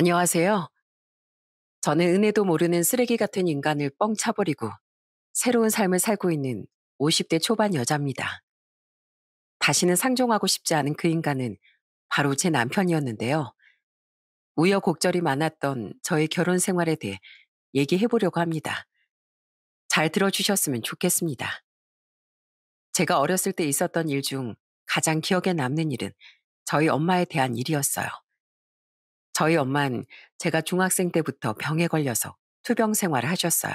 안녕하세요. 저는 은혜도 모르는 쓰레기 같은 인간을 뻥 차버리고 새로운 삶을 살고 있는 50대 초반 여자입니다. 다시는 상종하고 싶지 않은 그 인간은 바로 제 남편이었는데요. 우여곡절이 많았던 저의 결혼 생활에 대해 얘기해 보려고 합니다. 잘 들어주셨으면 좋겠습니다. 제가 어렸을 때 있었던 일 중 가장 기억에 남는 일은 저희 엄마에 대한 일이었어요. 저희 엄만 제가 중학생 때부터 병에 걸려서 투병 생활을 하셨어요.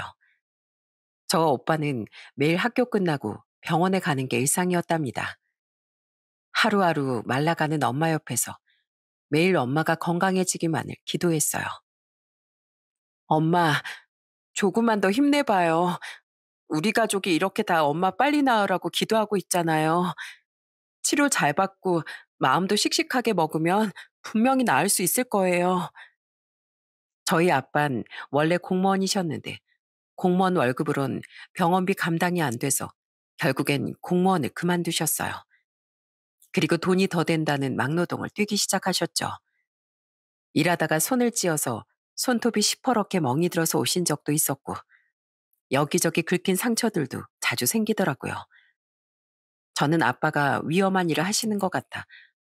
저와 오빠는 매일 학교 끝나고 병원에 가는 게 일상이었답니다. 하루하루 말라가는 엄마 옆에서 매일 엄마가 건강해지기만을 기도했어요. 엄마, 조금만 더 힘내봐요. 우리 가족이 이렇게 다 엄마 빨리 나으라고 기도하고 있잖아요. 치료 잘 받고 마음도 씩씩하게 먹으면 분명히 나을 수 있을 거예요. 저희 아빤 원래 공무원이셨는데 공무원 월급으론 병원비 감당이 안 돼서 결국엔 공무원을 그만두셨어요. 그리고 돈이 더 된다는 막노동을 뛰기 시작하셨죠. 일하다가 손을 찧어서 손톱이 시퍼렇게 멍이 들어서 오신 적도 있었고 여기저기 긁힌 상처들도 자주 생기더라고요. 저는 아빠가 위험한 일을 하시는 것 같아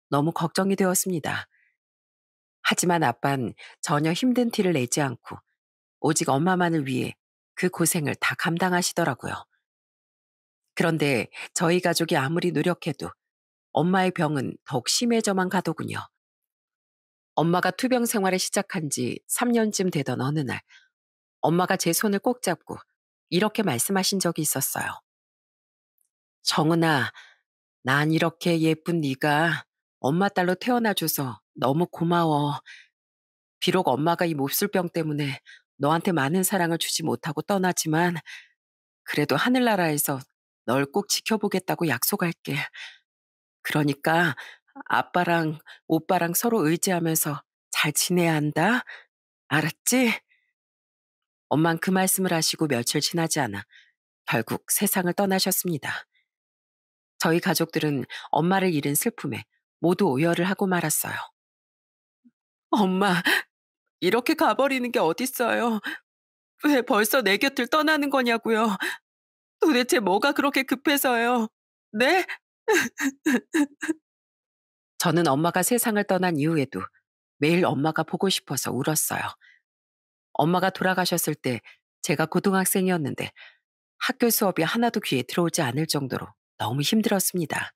너무 걱정이 되었습니다. 하지만 아빤 전혀 힘든 티를 내지 않고 오직 엄마만을 위해 그 고생을 다 감당하시더라고요. 그런데 저희 가족이 아무리 노력해도 엄마의 병은 더욱 심해져만 가더군요. 엄마가 투병 생활을 시작한 지 3년쯤 되던 어느 날, 엄마가 제 손을 꼭 잡고 이렇게 말씀하신 적이 있었어요. 정은아, 난 이렇게 예쁜 네가 엄마 딸로 태어나줘서 너무 고마워. 비록 엄마가 이 몹쓸병 때문에 너한테 많은 사랑을 주지 못하고 떠나지만 그래도 하늘나라에서 널 꼭 지켜보겠다고 약속할게. 그러니까 아빠랑 오빠랑 서로 의지하면서 잘 지내야 한다. 알았지? 엄만 그 말씀을 하시고 며칠 지나지 않아 결국 세상을 떠나셨습니다. 저희 가족들은 엄마를 잃은 슬픔에 모두 오열을 하고 말았어요. 엄마, 이렇게 가버리는 게 어딨어요. 왜 벌써 내 곁을 떠나는 거냐고요. 도대체 뭐가 그렇게 급해서요. 네? 저는 엄마가 세상을 떠난 이후에도 매일 엄마가 보고 싶어서 울었어요. 엄마가 돌아가셨을 때 제가 고등학생이었는데 학교 수업이 하나도 귀에 들어오지 않을 정도로 너무 힘들었습니다.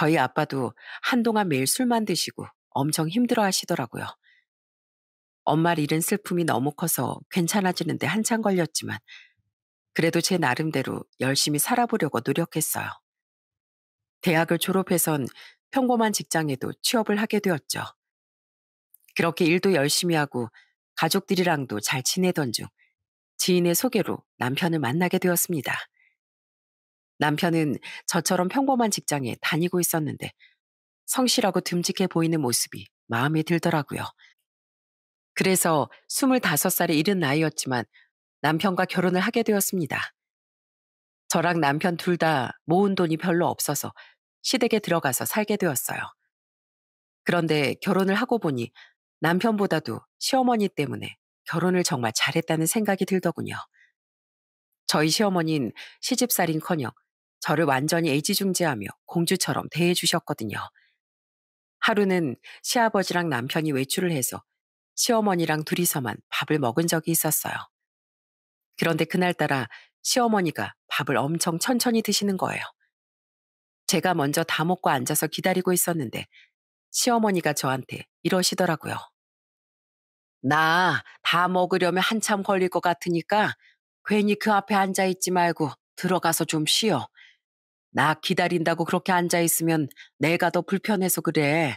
저희 아빠도 한동안 매일 술만 드시고 엄청 힘들어 하시더라고요. 엄마 잃은 슬픔이 너무 커서 괜찮아지는데 한참 걸렸지만 그래도 제 나름대로 열심히 살아보려고 노력했어요. 대학을 졸업해선 평범한 직장에도 취업을 하게 되었죠. 그렇게 일도 열심히 하고 가족들이랑도 잘 지내던 중 지인의 소개로 남편을 만나게 되었습니다. 남편은 저처럼 평범한 직장에 다니고 있었는데 성실하고 듬직해 보이는 모습이 마음에 들더라고요. 그래서 2 5살에 이른 나이였지만 남편과 결혼을 하게 되었습니다. 저랑 남편 둘 다 모은 돈이 별로 없어서 시댁에 들어가서 살게 되었어요. 그런데 결혼을 하고 보니 남편보다도 시어머니 때문에 결혼을 정말 잘했다는 생각이 들더군요. 저희 시어머니는 시집살인커녕 저를 완전히 애지중지하며 공주처럼 대해 주셨거든요. 하루는 시아버지랑 남편이 외출을 해서 시어머니랑 둘이서만 밥을 먹은 적이 있었어요. 그런데 그날따라 시어머니가 밥을 엄청 천천히 드시는 거예요. 제가 먼저 다 먹고 앉아서 기다리고 있었는데 시어머니가 저한테 이러시더라고요. 나 다 먹으려면 한참 걸릴 것 같으니까 괜히 그 앞에 앉아있지 말고 들어가서 좀 쉬어. 나 기다린다고 그렇게 앉아있으면 내가 더 불편해서 그래.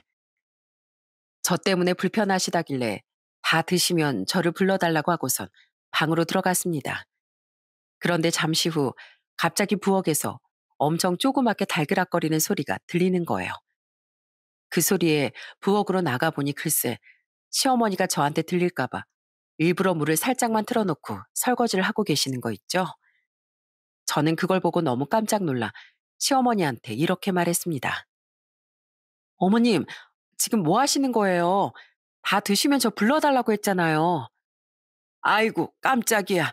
저 때문에 불편하시다길래 다 드시면 저를 불러달라고 하고선 방으로 들어갔습니다. 그런데 잠시 후 갑자기 부엌에서 엄청 조그맣게 달그락거리는 소리가 들리는 거예요. 그 소리에 부엌으로 나가보니 글쎄 시어머니가 저한테 들릴까봐 일부러 물을 살짝만 틀어놓고 설거지를 하고 계시는 거 있죠? 저는 그걸 보고 너무 깜짝 놀라 시어머니한테 이렇게 말했습니다. 어머님, 지금 뭐 하시는 거예요? 다 드시면 저 불러달라고 했잖아요. 아이고, 깜짝이야.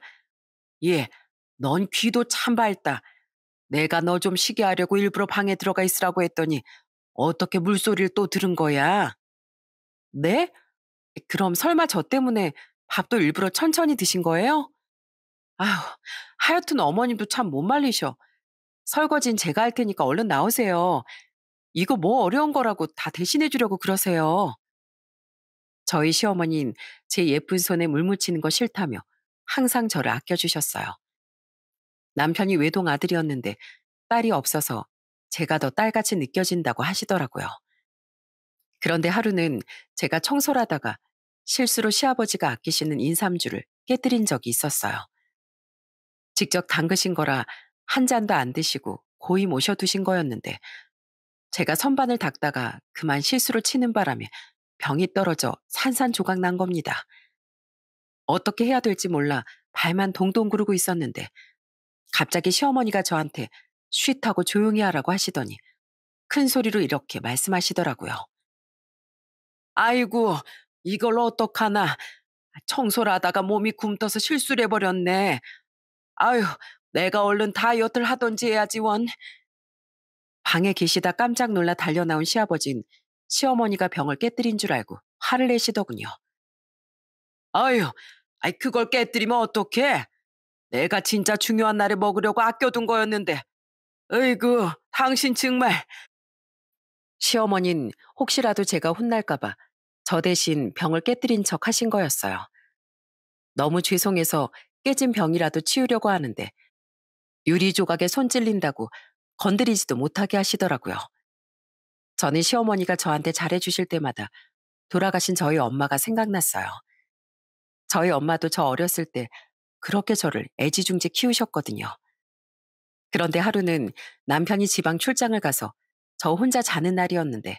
예, 넌 귀도 참 밝다. 내가 너 좀 쉬게 하려고 일부러 방에 들어가 있으라고 했더니 어떻게 물소리를 또 들은 거야? 네? 그럼 설마 저 때문에 밥도 일부러 천천히 드신 거예요? 아휴, 하여튼 어머님도 참 못 말리셔. 설거진 제가 할 테니까 얼른 나오세요. 이거 뭐 어려운 거라고 다 대신해 주려고 그러세요. 저희 시어머니는 제 예쁜 손에 물 묻히는 거 싫다며 항상 저를 아껴주셨어요. 남편이 외동 아들이었는데 딸이 없어서 제가 더 딸같이 느껴진다고 하시더라고요. 그런데 하루는 제가 청소를 하다가 실수로 시아버지가 아끼시는 인삼주를 깨뜨린 적이 있었어요. 직접 담그신 거라 한 잔도 안 드시고 고이 모셔두신 거였는데 제가 선반을 닦다가 그만 실수를 치는 바람에 병이 떨어져 산산조각 난 겁니다. 어떻게 해야 될지 몰라 발만 동동 구르고 있었는데 갑자기 시어머니가 저한테 쉿 하고 조용히 하라고 하시더니 큰 소리로 이렇게 말씀하시더라고요. 아이고, 이걸 어떡하나. 청소를 하다가 몸이 굼떠서 실수를 해버렸네. 아유, 내가 얼른 다이어트를 하던지 해야지 원. 방에 계시다 깜짝 놀라 달려나온 시아버진 시어머니가 병을 깨뜨린 줄 알고 화를 내시더군요. 아유, 아이 그걸 깨뜨리면 어떡해? 내가 진짜 중요한 날에 먹으려고 아껴둔 거였는데. 으이구, 당신 정말. 시어머닌 혹시라도 제가 혼날까봐 저 대신 병을 깨뜨린 척 하신 거였어요. 너무 죄송해서 깨진 병이라도 치우려고 하는데 유리 조각에 손찔린다고 건드리지도 못하게 하시더라고요. 저는 시어머니가 저한테 잘해주실 때마다 돌아가신 저희 엄마가 생각났어요. 저희 엄마도 저 어렸을 때 그렇게 저를 애지중지 키우셨거든요. 그런데 하루는 남편이 지방 출장을 가서 저 혼자 자는 날이었는데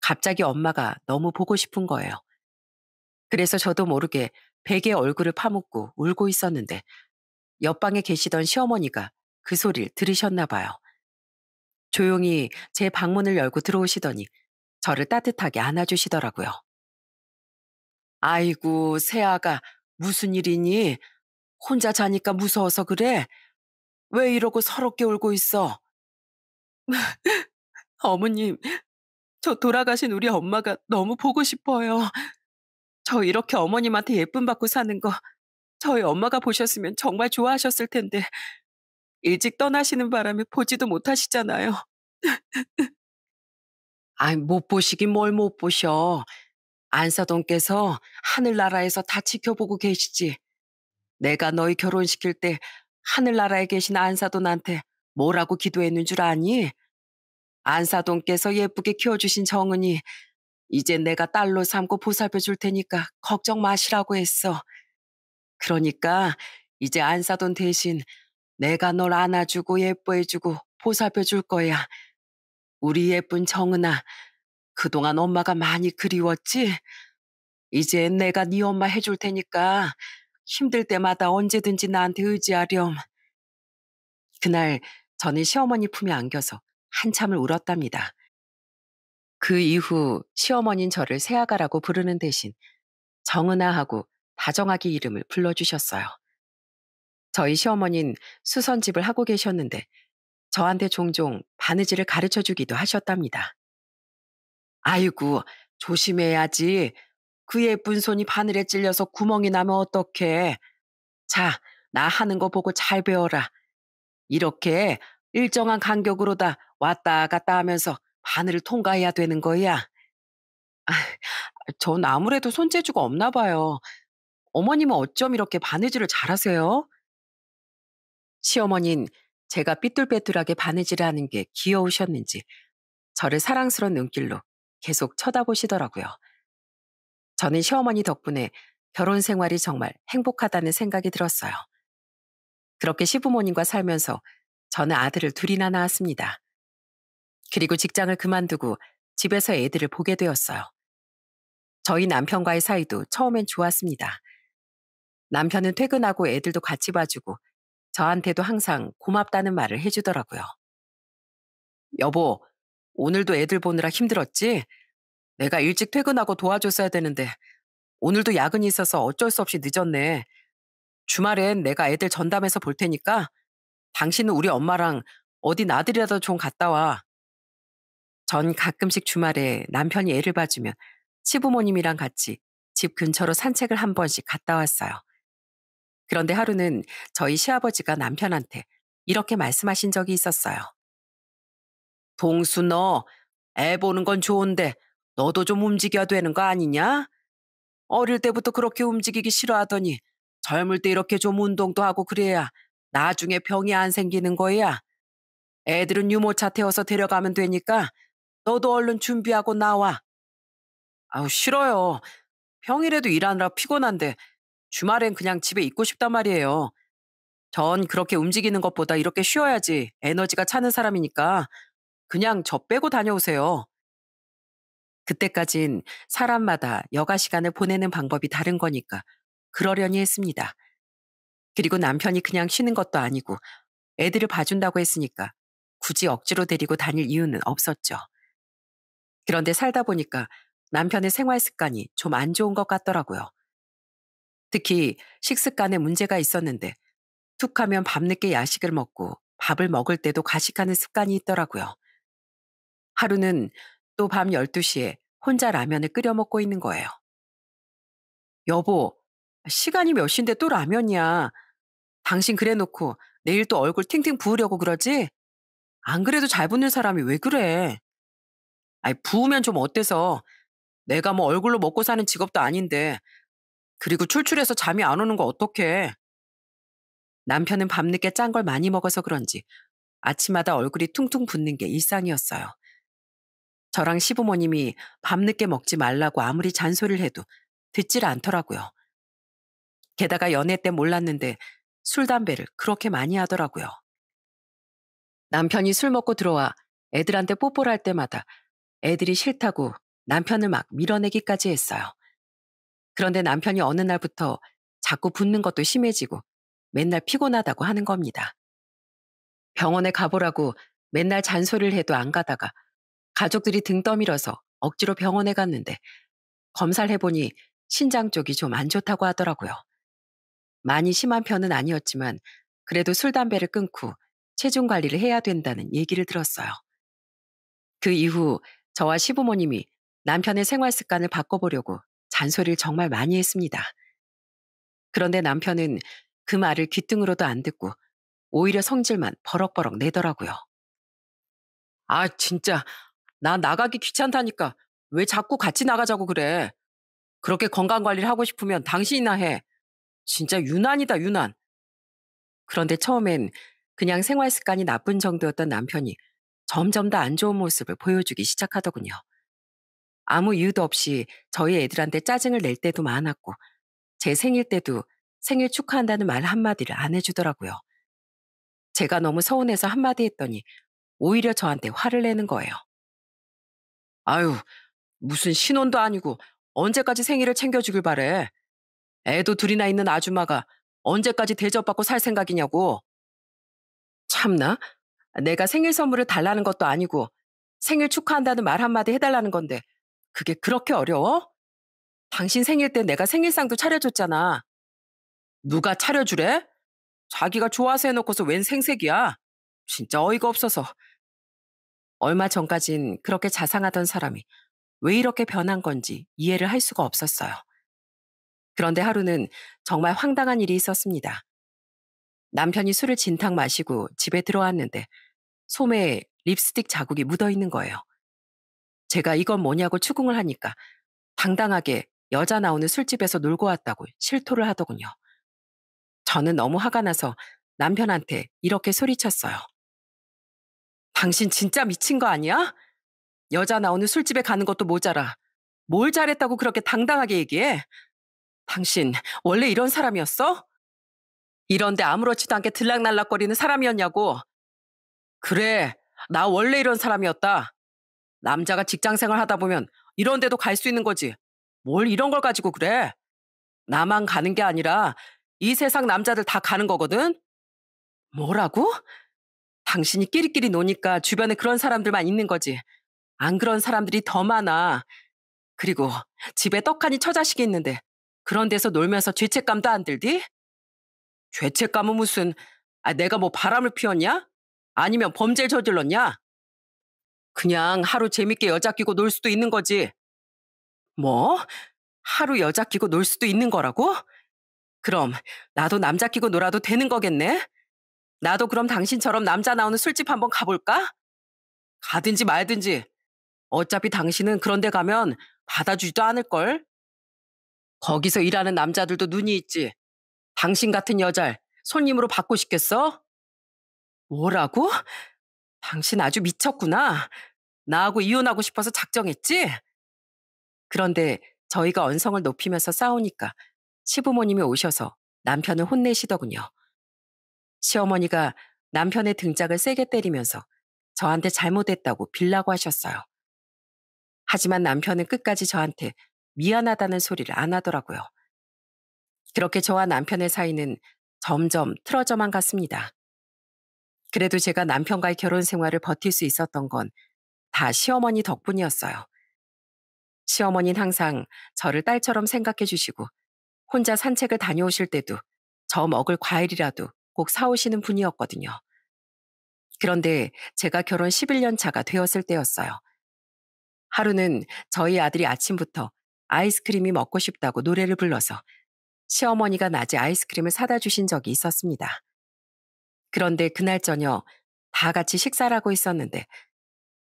갑자기 엄마가 너무 보고 싶은 거예요. 그래서 저도 모르게 베개 얼굴을 파묻고 울고 있었는데 옆방에 계시던 시어머니가 그 소리를 들으셨나 봐요. 조용히 제 방문을 열고 들어오시더니 저를 따뜻하게 안아주시더라고요. 아이고, 새아가 무슨 일이니? 혼자 자니까 무서워서 그래? 왜 이러고 서럽게 울고 있어? 어머님, 저 돌아가신 우리 엄마가 너무 보고 싶어요. 저 이렇게 어머님한테 예쁨 받고 사는 거 저희 엄마가 보셨으면 정말 좋아하셨을 텐데 일찍 떠나시는 바람에 보지도 못하시잖아요. 아이, 못 보시긴 뭘 못 보셔. 안사돈께서 하늘나라에서 다 지켜보고 계시지. 내가 너희 결혼시킬 때 하늘나라에 계신 안사돈한테 뭐라고 기도했는 줄 아니? 안사돈께서 예쁘게 키워주신 정은이 이제 내가 딸로 삼고 보살펴 줄 테니까 걱정 마시라고 했어. 그러니까 이제 안 사돈 대신 내가 널 안아주고 예뻐해주고 보살펴줄 거야. 우리 예쁜 정은아, 그동안 엄마가 많이 그리웠지? 이제 내가 네 엄마 해줄 테니까 힘들 때마다 언제든지 나한테 의지하렴. 그날 저는 시어머니 품에 안겨서 한참을 울었답니다. 그 이후 시어머니는 저를 새아가라고 부르는 대신 정은아하고 다정하게 이름을 불러주셨어요. 저희 시어머니는 수선집을 하고 계셨는데 저한테 종종 바느질을 가르쳐 주기도 하셨답니다. 아이고, 조심해야지. 그 예쁜 손이 바늘에 찔려서 구멍이 나면 어떡해. 자, 나 하는 거 보고 잘 배워라. 이렇게 일정한 간격으로 다 왔다 갔다 하면서 바늘을 통과해야 되는 거야. 아, 전 아무래도 손재주가 없나 봐요. 어머님은 어쩜 이렇게 바느질을 잘하세요? 시어머니는 제가 삐뚤빼뚤하게 바느질을 하는 게 귀여우셨는지 저를 사랑스러운 눈길로 계속 쳐다보시더라고요. 저는 시어머니 덕분에 결혼 생활이 정말 행복하다는 생각이 들었어요. 그렇게 시부모님과 살면서 저는 아들을 둘이나 낳았습니다. 그리고 직장을 그만두고 집에서 애들을 보게 되었어요. 저희 남편과의 사이도 처음엔 좋았습니다. 남편은 퇴근하고 애들도 같이 봐주고 저한테도 항상 고맙다는 말을 해주더라고요. 여보, 오늘도 애들 보느라 힘들었지? 내가 일찍 퇴근하고 도와줬어야 되는데 오늘도 야근이 있어서 어쩔 수 없이 늦었네. 주말엔 내가 애들 전담해서 볼 테니까 당신은 우리 엄마랑 어디 나들이라도 좀 갔다 와. 전 가끔씩 주말에 남편이 애를 봐주면 시부모님이랑 같이 집 근처로 산책을 한 번씩 갔다 왔어요. 그런데 하루는 저희 시아버지가 남편한테 이렇게 말씀하신 적이 있었어요. 동수 너, 애 보는 건 좋은데 너도 좀 움직여야 되는 거 아니냐? 어릴 때부터 그렇게 움직이기 싫어하더니 젊을 때 이렇게 좀 운동도 하고 그래야 나중에 병이 안 생기는 거야. 애들은 유모차 태워서 데려가면 되니까 너도 얼른 준비하고 나와. 아우, 싫어요. 평일에도 일하느라 피곤한데 주말엔 그냥 집에 있고 싶단 말이에요. 전 그렇게 움직이는 것보다 이렇게 쉬어야지 에너지가 차는 사람이니까 그냥 저 빼고 다녀오세요. 그때까진 사람마다 여가 시간을 보내는 방법이 다른 거니까 그러려니 했습니다. 그리고 남편이 그냥 쉬는 것도 아니고 애들을 봐준다고 했으니까 굳이 억지로 데리고 다닐 이유는 없었죠. 그런데 살다 보니까 남편의 생활 습관이 좀 안 좋은 것 같더라고요. 특히 식습관에 문제가 있었는데 툭하면 밤늦게 야식을 먹고 밥을 먹을 때도 가식하는 습관이 있더라고요. 하루는 또 밤 12시에 혼자 라면을 끓여 먹고 있는 거예요. 여보, 시간이 몇 시인데 또 라면이야. 당신 그래 놓고 내일 또 얼굴 팅팅 부으려고 그러지? 안 그래도 잘 붙는 사람이 왜 그래? 아이, 부으면 좀 어때서? 내가 뭐 얼굴로 먹고 사는 직업도 아닌데 그리고 출출해서 잠이 안 오는 거 어떡해. 남편은 밤늦게 짠 걸 많이 먹어서 그런지 아침마다 얼굴이 퉁퉁 붓는 게 일상이었어요. 저랑 시부모님이 밤늦게 먹지 말라고 아무리 잔소리를 해도 듣질 않더라고요. 게다가 연애 때 몰랐는데 술, 담배를 그렇게 많이 하더라고요. 남편이 술 먹고 들어와 애들한테 뽀뽀를 할 때마다 애들이 싫다고 남편을 막 밀어내기까지 했어요. 그런데 남편이 어느 날부터 자꾸 붓는 것도 심해지고 맨날 피곤하다고 하는 겁니다. 병원에 가보라고 맨날 잔소리를 해도 안 가다가 가족들이 등 떠밀어서 억지로 병원에 갔는데 검사를 해보니 신장 쪽이 좀 안 좋다고 하더라고요. 많이 심한 편은 아니었지만 그래도 술, 담배를 끊고 체중 관리를 해야 된다는 얘기를 들었어요. 그 이후 저와 시부모님이 남편의 생활 습관을 바꿔보려고 잔소리를 정말 많이 했습니다. 그런데 남편은 그 말을 귀등으로도 안 듣고 오히려 성질만 버럭버럭 내더라고요. 아, 진짜. 나 나가기 귀찮다니까. 왜 자꾸 같이 나가자고 그래. 그렇게 건강관리를 하고 싶으면 당신이나 해. 진짜 유난이다, 유난. 그런데 처음엔 그냥 생활 습관이 나쁜 정도였던 남편이 점점 더 안 좋은 모습을 보여주기 시작하더군요. 아무 이유도 없이 저희 애들한테 짜증을 낼 때도 많았고 제 생일 때도 생일 축하한다는 말 한마디를 안 해주더라고요. 제가 너무 서운해서 한마디 했더니 오히려 저한테 화를 내는 거예요. 아유, 무슨 신혼도 아니고 언제까지 생일을 챙겨주길 바래. 애도 둘이나 있는 아줌마가 언제까지 대접받고 살 생각이냐고. 참나? 내가 생일 선물을 달라는 것도 아니고 생일 축하한다는 말 한마디 해달라는 건데 그게 그렇게 어려워? 당신 생일 때 내가 생일상도 차려줬잖아. 누가 차려주래? 자기가 좋아서 해놓고서 웬 생색이야? 진짜 어이가 없어서. 얼마 전까진 그렇게 자상하던 사람이 왜 이렇게 변한 건지 이해를 할 수가 없었어요. 그런데 하루는 정말 황당한 일이 있었습니다. 남편이 술을 진탕 마시고 집에 들어왔는데 소매에 립스틱 자국이 묻어 있는 거예요. 제가 이건 뭐냐고 추궁을 하니까 당당하게 여자 나오는 술집에서 놀고 왔다고 실토를 하더군요. 저는 너무 화가 나서 남편한테 이렇게 소리쳤어요. 당신 진짜 미친 거 아니야? 여자 나오는 술집에 가는 것도 모자라. 뭘 잘했다고 그렇게 당당하게 얘기해? 당신 원래 이런 사람이었어? 이런데 아무렇지도 않게 들락날락거리는 사람이었냐고. 그래, 나 원래 이런 사람이었다. 남자가 직장 생활 하다 보면 이런 데도 갈 수 있는 거지. 뭘 이런 걸 가지고 그래? 나만 가는 게 아니라 이 세상 남자들 다 가는 거거든? 뭐라고? 당신이 끼리끼리 노니까 주변에 그런 사람들만 있는 거지. 안 그런 사람들이 더 많아. 그리고 집에 떡하니 처자식이 있는데 그런 데서 놀면서 죄책감도 안 들디? 죄책감은 무슨 아, 내가 뭐 바람을 피웠냐? 아니면 범죄를 저질렀냐? 그냥 하루 재밌게 여자 끼고 놀 수도 있는 거지. 뭐? 하루 여자 끼고 놀 수도 있는 거라고? 그럼 나도 남자 끼고 놀아도 되는 거겠네? 나도 그럼 당신처럼 남자 나오는 술집 한번 가볼까? 가든지 말든지. 어차피 당신은 그런 데 가면 받아주지도 않을걸? 거기서 일하는 남자들도 눈이 있지. 당신 같은 여잘 손님으로 받고 싶겠어? 뭐라고? 당신 아주 미쳤구나. 나하고 이혼하고 싶어서 작정했지? 그런데 저희가 언성을 높이면서 싸우니까 시부모님이 오셔서 남편을 혼내시더군요. 시어머니가 남편의 등짝을 세게 때리면서 저한테 잘못했다고 빌라고 하셨어요. 하지만 남편은 끝까지 저한테 미안하다는 소리를 안 하더라고요. 그렇게 저와 남편의 사이는 점점 틀어져만 갔습니다. 그래도 제가 남편과의 결혼 생활을 버틸 수 있었던 건 다 시어머니 덕분이었어요. 시어머니는 항상 저를 딸처럼 생각해 주시고 혼자 산책을 다녀오실 때도 저 먹을 과일이라도 꼭 사오시는 분이었거든요. 그런데 제가 결혼 11년 차가 되었을 때였어요. 하루는 저희 아들이 아침부터 아이스크림이 먹고 싶다고 노래를 불러서 시어머니가 낮에 아이스크림을 사다 주신 적이 있었습니다. 그런데 그날 저녁 다 같이 식사를 하고 있었는데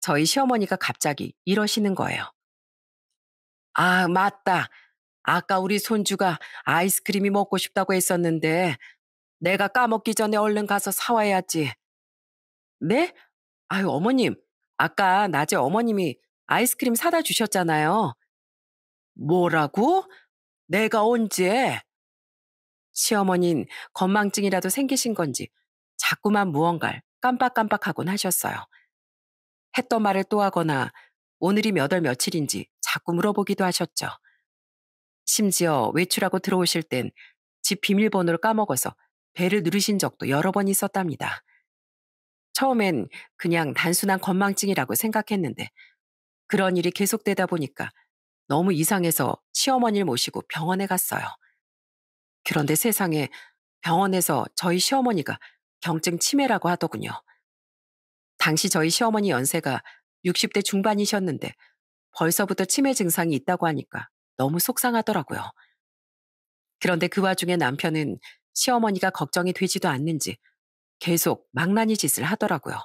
저희 시어머니가 갑자기 이러시는 거예요. 아, 맞다. 아까 우리 손주가 아이스크림이 먹고 싶다고 했었는데 내가 까먹기 전에 얼른 가서 사와야지. 네? 아유, 어머님. 아까 낮에 어머님이 아이스크림 사다 주셨잖아요. 뭐라고? 내가 언제? 시어머니 건망증이라도 생기신 건지 자꾸만 무언갈 깜빡깜빡하곤 하셨어요. 했던 말을 또 하거나 오늘이 몇월 며칠인지 자꾸 물어보기도 하셨죠. 심지어 외출하고 들어오실 땐 집 비밀번호를 까먹어서 배를 누르신 적도 여러 번 있었답니다. 처음엔 그냥 단순한 건망증이라고 생각했는데 그런 일이 계속되다 보니까 너무 이상해서 시어머니를 모시고 병원에 갔어요. 그런데 세상에 병원에서 저희 시어머니가 경증 치매라고 하더군요. 당시 저희 시어머니 연세가 60대 중반이셨는데 벌써부터 치매 증상이 있다고 하니까 너무 속상하더라고요. 그런데 그 와중에 남편은 시어머니가 걱정이 되지도 않는지 계속 망나니 짓을 하더라고요.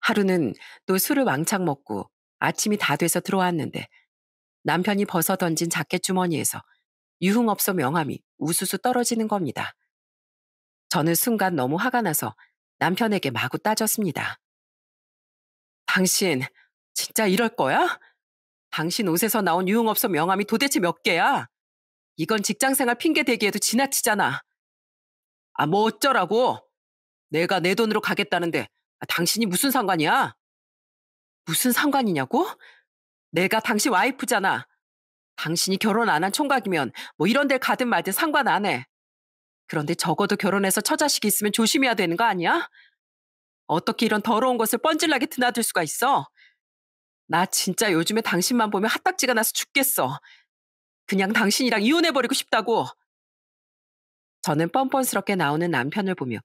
하루는 또 술을 왕창 먹고 아침이 다 돼서 들어왔는데 남편이 벗어 던진 자켓 주머니에서 유흥업소 명함이 우수수 떨어지는 겁니다. 저는 순간 너무 화가 나서 남편에게 마구 따졌습니다. 당신, 진짜 이럴 거야? 당신 옷에서 나온 유흥업소 명함이 도대체 몇 개야? 이건 직장생활 핑계 대기에도 지나치잖아. 아, 뭐 어쩌라고? 내가 내 돈으로 가겠다는데 아, 당신이 무슨 상관이야? 무슨 상관이냐고? 내가 당신 와이프잖아. 당신이 결혼 안 한 총각이면 뭐 이런 데 가든 말든 상관 안 해. 그런데 적어도 결혼해서 처자식이 있으면 조심해야 되는 거 아니야? 어떻게 이런 더러운 것을 뻔질나게 드나들 수가 있어? 나 진짜 요즘에 당신만 보면 핫딱지가 나서 죽겠어. 그냥 당신이랑 이혼해버리고 싶다고. 저는 뻔뻔스럽게 나오는 남편을 보며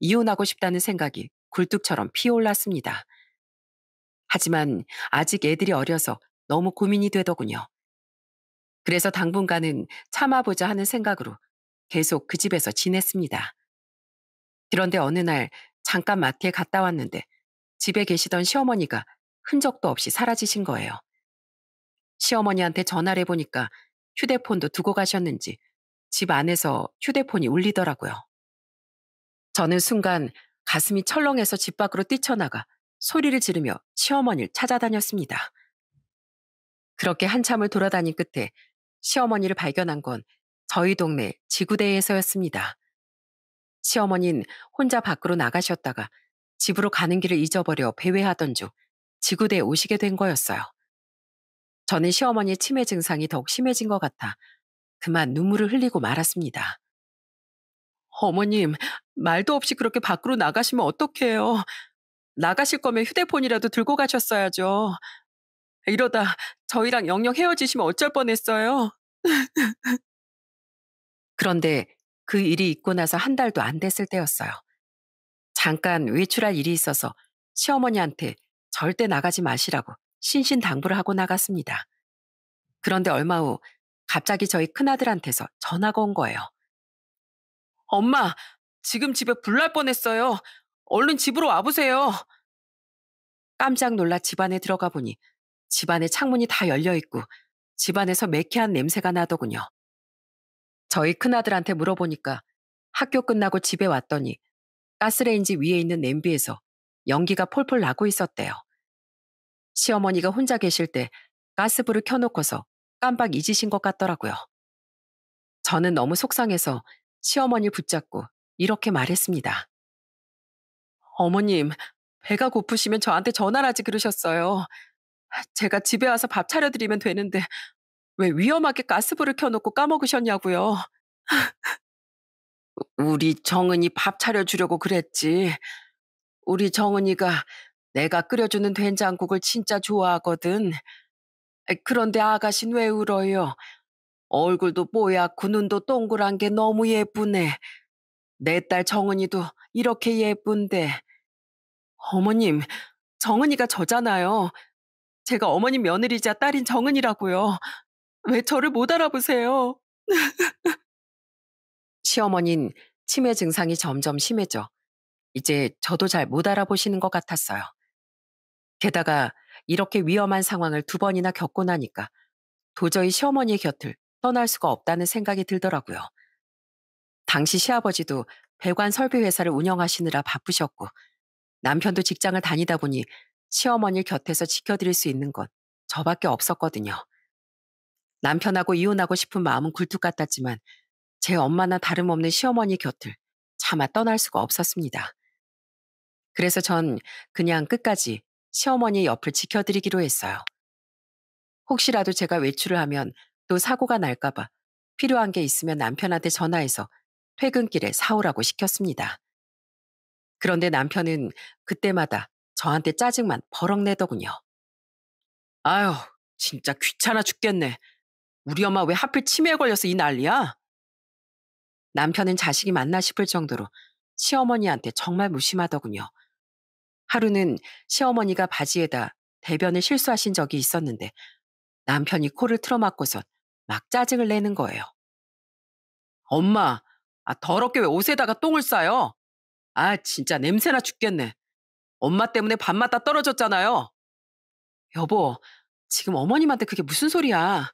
이혼하고 싶다는 생각이 굴뚝처럼 피어올랐습니다. 하지만 아직 애들이 어려서 너무 고민이 되더군요. 그래서 당분간은 참아보자 하는 생각으로 계속 그 집에서 지냈습니다. 그런데 어느 날 잠깐 마트에 갔다 왔는데 집에 계시던 시어머니가 흔적도 없이 사라지신 거예요. 시어머니한테 전화를 해보니까 휴대폰도 두고 가셨는지 집 안에서 휴대폰이 울리더라고요. 저는 순간 가슴이 철렁해서 집 밖으로 뛰쳐나가 소리를 지르며 시어머니를 찾아다녔습니다. 그렇게 한참을 돌아다닌 끝에 시어머니를 발견한 건 저희 동네 지구대에서였습니다. 시어머닌 혼자 밖으로 나가셨다가 집으로 가는 길을 잊어버려 배회하던 중 지구대에 오시게 된 거였어요. 저는 시어머니의 치매 증상이 더욱 심해진 것 같아 그만 눈물을 흘리고 말았습니다. 어머님, 말도 없이 그렇게 밖으로 나가시면 어떡해요. 나가실 거면 휴대폰이라도 들고 가셨어야죠. 이러다 저희랑 영영 헤어지시면 어쩔 뻔했어요. 그런데 그 일이 있고 나서 한 달도 안 됐을 때였어요. 잠깐 외출할 일이 있어서 시어머니한테 절대 나가지 마시라고 신신당부를 하고 나갔습니다. 그런데 얼마 후 갑자기 저희 큰아들한테서 전화가 온 거예요. 엄마, 지금 집에 불날 뻔했어요. 얼른 집으로 와보세요. 깜짝 놀라 집안에 들어가 보니 집안의 창문이 다 열려 있고 집안에서 매캐한 냄새가 나더군요. 저희 큰아들한테 물어보니까 학교 끝나고 집에 왔더니 가스레인지 위에 있는 냄비에서 연기가 폴폴 나고 있었대요. 시어머니가 혼자 계실 때 가스불을 켜놓고서 깜빡 잊으신 것 같더라고요. 저는 너무 속상해서 시어머니 붙잡고 이렇게 말했습니다. 어머님, 배가 고프시면 저한테 전화하지 그러셨어요. 제가 집에 와서 밥 차려드리면 되는데 왜 위험하게 가스불을 켜놓고 까먹으셨냐고요. 우리 정은이 밥 차려주려고 그랬지. 우리 정은이가 내가 끓여주는 된장국을 진짜 좋아하거든. 그런데 아가씨왜 울어요? 얼굴도 뽀얗고 눈도 동그란 게 너무 예쁘네. 내 딸 정은이도 이렇게 예쁜데. 어머님, 정은이가 저잖아요. 제가 어머님 며느리자 딸인 정은이라고요. 왜 저를 못 알아보세요? 시어머니는 치매 증상이 점점 심해져 이제 저도 잘 못 알아보시는 것 같았어요. 게다가 이렇게 위험한 상황을 두 번이나 겪고 나니까 도저히 시어머니 의 곁을 떠날 수가 없다는 생각이 들더라고요. 당시 시아버지도 배관 설비 회사를 운영하시느라 바쁘셨고 남편도 직장을 다니다 보니 시어머니 곁에서 지켜드릴 수 있는 건 저밖에 없었거든요. 남편하고 이혼하고 싶은 마음은 굴뚝 같았지만 제 엄마나 다름없는 시어머니 곁을 차마 떠날 수가 없었습니다. 그래서 전 그냥 끝까지 시어머니 옆을 지켜드리기로 했어요. 혹시라도 제가 외출을 하면 또 사고가 날까봐 필요한 게 있으면 남편한테 전화해서 퇴근길에 사오라고 시켰습니다. 그런데 남편은 그때마다 저한테 짜증만 버럭 내더군요. 아유, 진짜 귀찮아 죽겠네. 우리 엄마 왜 하필 치매에 걸려서 이 난리야? 남편은 자식이 맞나 싶을 정도로 시어머니한테 정말 무심하더군요. 하루는 시어머니가 바지에다 대변을 실수하신 적이 있었는데 남편이 코를 틀어막고선 막 짜증을 내는 거예요. 엄마, 아, 더럽게 왜 옷에다가 똥을 싸요? 아, 진짜 냄새나 죽겠네. 엄마 때문에 밤마다 떨어졌잖아요. 여보, 지금 어머님한테 그게 무슨 소리야.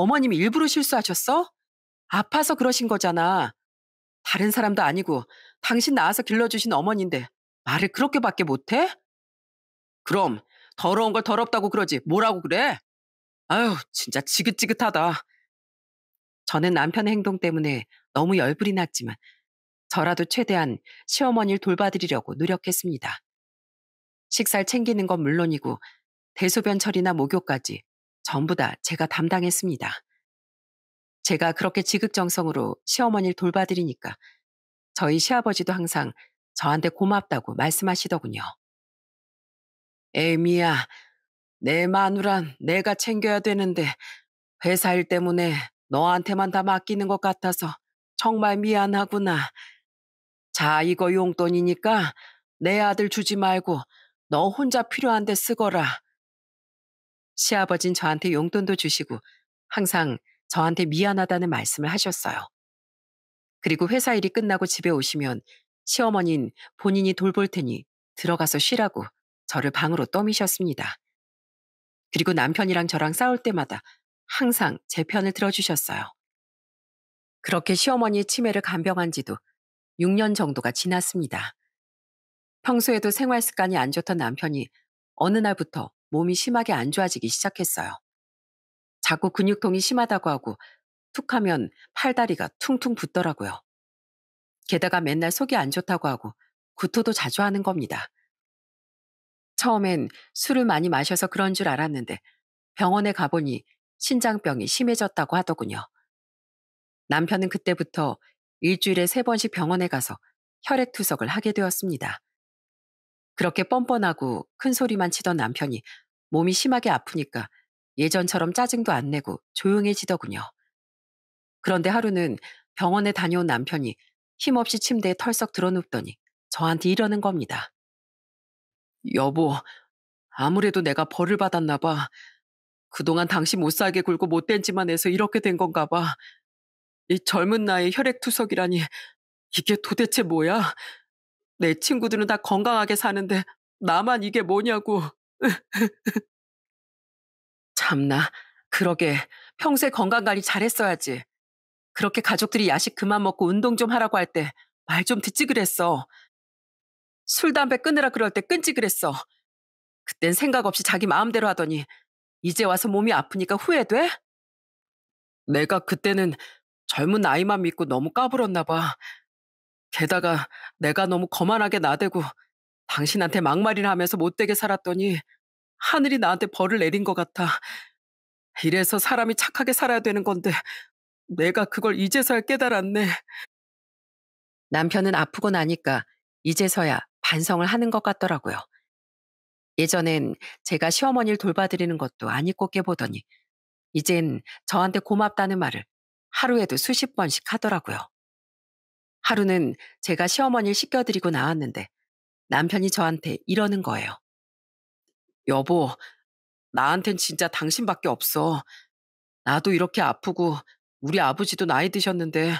어머님이 일부러 실수하셨어? 아파서 그러신 거잖아. 다른 사람도 아니고 당신 낳아서 길러주신 어머니인데 말을 그렇게밖에 못해? 그럼 더러운 걸 더럽다고 그러지 뭐라고 그래? 아유 진짜 지긋지긋하다. 저는 남편의 행동 때문에 너무 열불이 났지만 저라도 최대한 시어머니를 돌봐드리려고 노력했습니다. 식사를 챙기는 건 물론이고 대소변 처리나 목욕까지 전부 다 제가 담당했습니다. 제가 그렇게 지극정성으로 시어머니를 돌봐드리니까 저희 시아버지도 항상 저한테 고맙다고 말씀하시더군요. 에미야, 내 마누란 내가 챙겨야 되는데 회사 일 때문에 너한테만 다 맡기는 것 같아서 정말 미안하구나. 자, 이거 용돈이니까 내 아들 주지 말고 너 혼자 필요한 데 쓰거라. 시아버진 저한테 용돈도 주시고 항상 저한테 미안하다는 말씀을 하셨어요. 그리고 회사 일이 끝나고 집에 오시면 시어머니는 본인이 돌볼 테니 들어가서 쉬라고 저를 방으로 떠미셨습니다. 그리고 남편이랑 저랑 싸울 때마다 항상 제 편을 들어주셨어요. 그렇게 시어머니의 치매를 간병한 지도 6년 정도가 지났습니다. 평소에도 생활 습관이 안 좋던 남편이 어느 날부터 몸이 심하게 안 좋아지기 시작했어요. 자꾸 근육통이 심하다고 하고 툭 하면 팔다리가 퉁퉁 붓더라고요. 게다가 맨날 속이 안 좋다고 하고 구토도 자주 하는 겁니다. 처음엔 술을 많이 마셔서 그런 줄 알았는데 병원에 가보니 신장병이 심해졌다고 하더군요. 남편은 그때부터 일주일에 세 번씩 병원에 가서 혈액투석을 하게 되었습니다. 그렇게 뻔뻔하고 큰 소리만 치던 남편이 몸이 심하게 아프니까 예전처럼 짜증도 안 내고 조용해지더군요. 그런데 하루는 병원에 다녀온 남편이 힘없이 침대에 털썩 드러눕더니 저한테 이러는 겁니다. 여보, 아무래도 내가 벌을 받았나 봐. 그동안 당신 못살게 굴고 못된 짓만 해서 이렇게 된 건가 봐. 이 젊은 나이 혈액투석이라니 이게 도대체 뭐야? 내 친구들은 다 건강하게 사는데 나만 이게 뭐냐고. 참나, 그러게 평소에 건강관리 잘했어야지. 그렇게 가족들이 야식 그만 먹고 운동 좀 하라고 할 때 말 좀 듣지 그랬어. 술, 담배 끊으라 그럴 때 끊지 그랬어. 그땐 생각 없이 자기 마음대로 하더니 이제 와서 몸이 아프니까 후회돼? 내가 그때는 젊은 나이만 믿고 너무 까불었나 봐. 게다가 내가 너무 거만하게 나대고 당신한테 막말이라 하면서 못되게 살았더니 하늘이 나한테 벌을 내린 것 같아. 이래서 사람이 착하게 살아야 되는 건데 내가 그걸 이제서야 깨달았네. 남편은 아프고 나니까 이제서야 반성을 하는 것 같더라고요. 예전엔 제가 시어머니를 돌봐드리는 것도 아니 고 깨보더니 이젠 저한테 고맙다는 말을 하루에도 수십 번씩 하더라고요. 하루는 제가 시어머니를 씻겨드리고 나왔는데 남편이 저한테 이러는 거예요. 여보, 나한텐 진짜 당신밖에 없어. 나도 이렇게 아프고 우리 아버지도 나이 드셨는데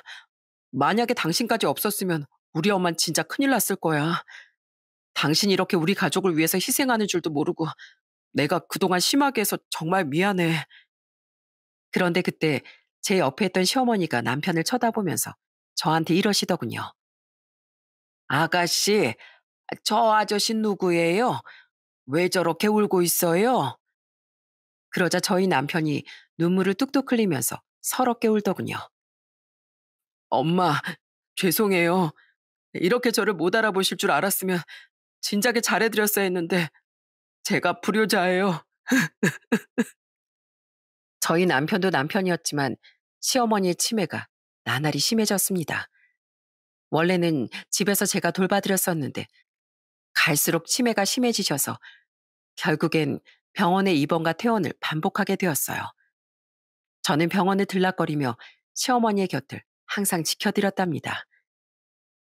만약에 당신까지 없었으면 우리 엄만 진짜 큰일 났을 거야. 당신이 이렇게 우리 가족을 위해서 희생하는 줄도 모르고 내가 그동안 심하게 해서 정말 미안해. 그런데 그때 제 옆에 있던 시어머니가 남편을 쳐다보면서 저한테 이러시더군요. 아가씨, 저 아저씨 누구예요? 왜 저렇게 울고 있어요? 그러자 저희 남편이 눈물을 뚝뚝 흘리면서 서럽게 울더군요. 엄마, 죄송해요. 이렇게 저를 못 알아보실 줄 알았으면 진작에 잘해드렸어야 했는데 제가 불효자예요. 저희 남편도 남편이었지만 시어머니의 치매가 나날이 심해졌습니다. 원래는 집에서 제가 돌봐드렸었는데 갈수록 치매가 심해지셔서 결국엔 병원에 입원과 퇴원을 반복하게 되었어요. 저는 병원을 들락거리며 시어머니의 곁을 항상 지켜드렸답니다.